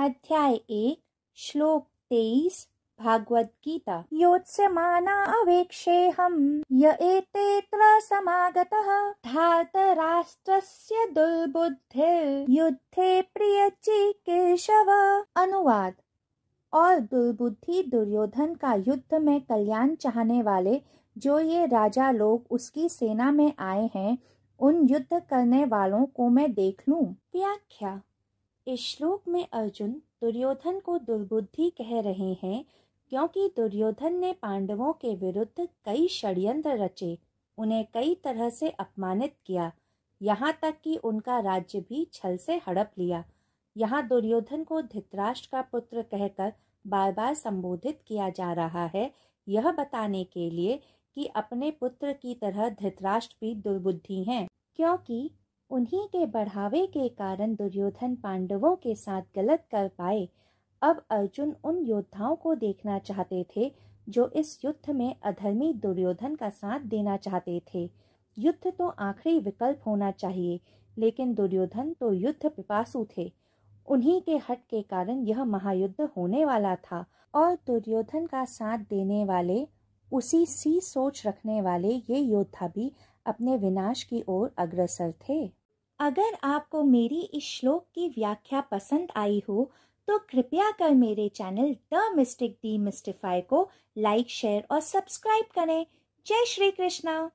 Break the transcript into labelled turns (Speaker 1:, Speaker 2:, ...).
Speaker 1: अध्याय एक श्लोक तेईस भागवत गीता योत्स्यमाना धात राष्ट्र से दुर्बुद्धि युद्धे प्रिय ची केशव अनुवाद और दुर्बुद्धि दुर्योधन का युद्ध में कल्याण चाहने वाले जो ये राजा लोग उसकी सेना में आए हैं उन युद्ध करने वालों को मैं देख लूं व्याख्या इस श्लोक में अर्जुन दुर्योधन को दुर्बुद्धि कह रहे हैं क्योंकि दुर्योधन ने पांडवों के विरुद्ध कई षड्यंत्र रचे उन्हें कई तरह से अपमानित किया यहाँ तक कि उनका राज्य भी छल से हड़प लिया यहाँ दुर्योधन को धृतराष्ट्र का पुत्र कहकर बार बार संबोधित किया जा रहा है यह बताने के लिए कि अपने पुत्र की तरह धृतराष्ट्र भी दुर्बुद्धि हैं क्योंकि उन्हीं के बढ़ावे के कारण दुर्योधन पांडवों के साथ गलत कर पाए अब अर्जुन उन योद्धाओं को देखना चाहते थे जो इस युद्ध में अधर्मी दुर्योधन का साथ देना चाहते थे युद्ध तो आखिरी विकल्प होना चाहिए लेकिन दुर्योधन तो युद्ध पिपासु थे उन्हीं के हट के कारण यह महायुद्ध होने वाला था और दुर्योधन का साथ देने वाले उसी सी सोच रखने वाले ये योद्धा भी अपने विनाश की ओर अग्रसर थे अगर आपको मेरी इस श्लोक की व्याख्या पसंद आई हो तो कृपया कर मेरे channel The Mystic Demystify को लाइक शेयर और सब्सक्राइब करें जय श्री कृष्णा